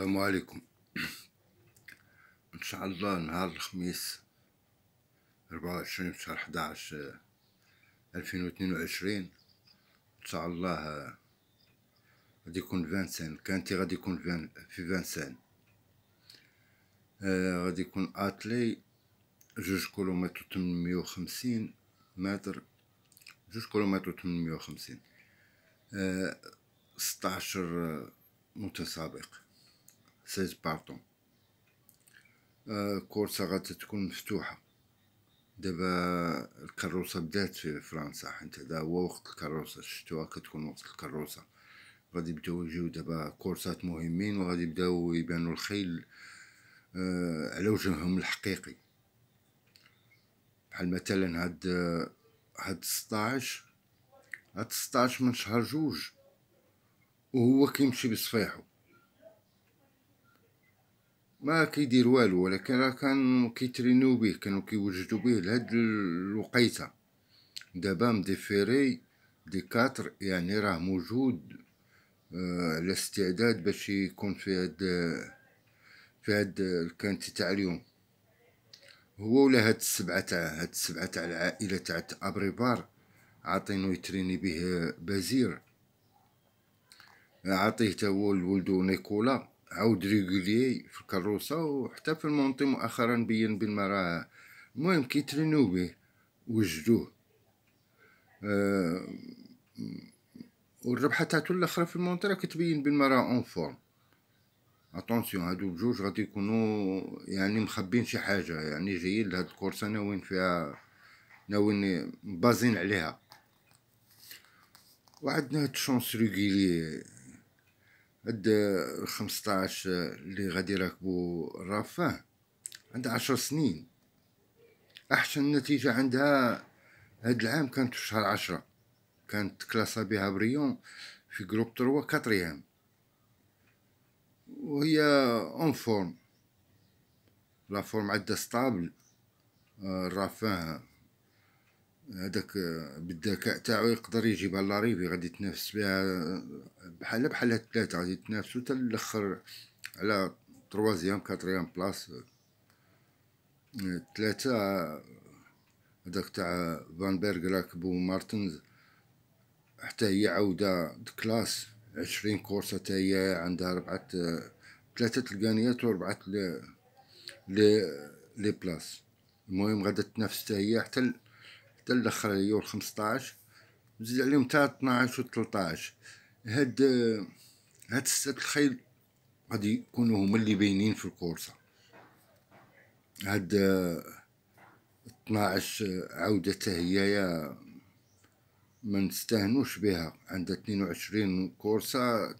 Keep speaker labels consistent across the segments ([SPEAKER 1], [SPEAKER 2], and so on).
[SPEAKER 1] السلام عليكم ان شاء الله نهار الخميس 24 شهر 11 2022 ان شاء الله غادي يكون فانسان كانتي غادي يكون في فانسان آه، غادي يكون اتلي جوج كيلومتر 850 متر جوج كيلومتر 850 16 آه، متسابق سيز بارتون كورسا كورسا تكون مفتوحة دابا الكروسة بدات في فرنسا حيت هذا هو وقت الكروسة شتوها كتكون وقت الكروسة غادي يبداو يجيو دابا كورسات مهمين وغادي يبداو يبانو الخيل آه، على وجههم الحقيقي بحال مثلا هاد هاد 16 هاد 16 من شهر جوج وهو كيمشي بصفيحو ما كيدير والو ولكن راه كان كيترينيو به كانوا كيوجدوا به لهاد الوقيته دابا مديفيري دي كاتر يعني راه موجود آه، على آه استعداد باش يكون في هاد في هاد الكانتي تاع اليوم هو ولا هاد السبعه تاع هاد السبعه تاع العائله تاع ابريبار عاطينو يتريني به بازير عاطيه تا هو لولدو نيكولا عاود ريغولي في الكروسة وحتى في المونطي مؤخرا بين بلما راه المهم كيترينو بيه وجدوه أه والربحة تاعتو الاخرى في المونطي راه كتبين بلما راه اون فورم اتونسيون هادو بجوج غادي يكونوا يعني مخبين شي حاجة يعني جايين لهاد الكورسة ناويين فيها ناويين بازين عليها وعندنا هاد الشونس ريغولي عندها 15 اللي غادي يركبوا الرفاه عندها 10 سنين احسن نتيجه عندها هاد العام كانت في شهر 10 كانت كلاسا بها بريون في جروب تروا كاتريام وهي اون فورم لا فورم عندها ستابل آه، الرفاه هذاك بالذكاء تاعو يقدر يجيبها لاريفي غادي يتنافس بها آه، بحال بحال هاد الثلاثه غادي يتنافسوا حتى الاخر على تروازيام كاتريام بلاس آه، الثلاثه هذاك تاع فانبرغ راكبو مارتنز حتى هي عوده كلاس عشرين كورسه حتى هي عندها ربعه آه، ثلاثه تلقانيات وربعه لي لي بلاس المهم غادا تنافس حتى هي حتى حتى لدخل اليور 15 نزيد عليهم تاع 12 و 13 هاد هاد ستة الخيل غادي يكونوا هما اللي باينين في الكورسة هاد 12 عودة هي يا ما نستهنوش بها عندها 22 كورسة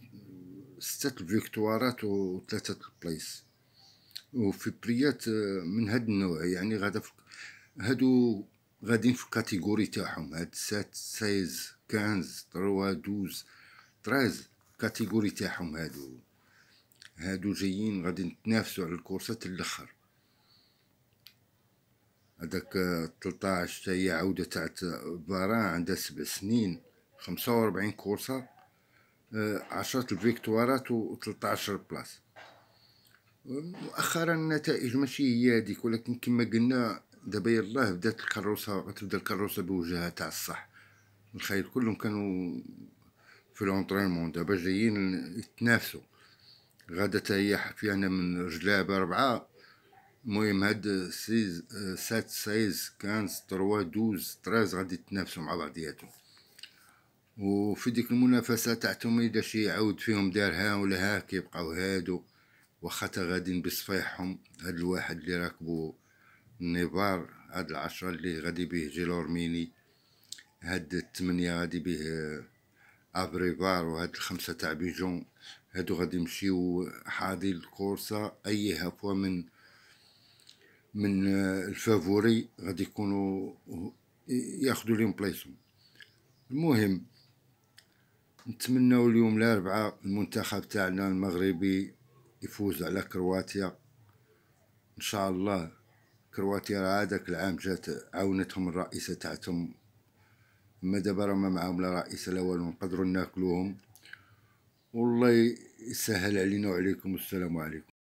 [SPEAKER 1] ستة الفيكتوارات وثلاثة ثلاثة البلايس وفي بريات من هاد النوع يعني غادا هادو غاديين في الكاتيجوري تاعهم هاد سات سايز كانز تروا دوز تريز كاتيجوري تاعهم هادو هادو جايين غادي نتنافسو على الكورسات الاخر هذاك 13 هي عودة تاع بارا عندها سبع سنين خمسة ربعين كورسة آه، عشرة الفيكتوارات و 13 بلاس مؤخرا النتائج ماشي هي هذيك ولكن كيما قلنا دابا يلاه بدات الكروسه غتبدا الكروسه بوجهها تاع الصح الخير كلهم كانوا في لونطرينمون دابا جايين يتنافسوا غادا تا هي انا من رجلاه بربعه المهم هاد سيز سات سايز كانز تروا دوز تراز غادي يتنافسوا مع بعضياتهم وفي ديك المنافسه تاعتهم اذا شي يعاود فيهم دار ها ولا ها كيبقاو هادو واخا تا غادي بصفيحهم هاد الواحد اللي راكبو النيفار هاد العشرة اللي غادي بيه جيلورميني هاد التمنية غادي بيه آه، افريفار وهاد الخمسة تاع بيجون هادو غادي يمشيو حاضي الكورسة اي هفوة من من آه، الفافوري غادي يكونوا آه، ياخذوا لهم بلايصهم المهم نتمناو اليوم الاربعاء المنتخب تاعنا المغربي يفوز على كرواتيا ان شاء الله كرواتيا راه هذاك العام جات عاونتهم الرئيسه تاعتهم ما دابا راه ما معاهم لا رئيس لا والو نقدروا ناكلوهم والله يسهل علينا وعليكم السلام عليكم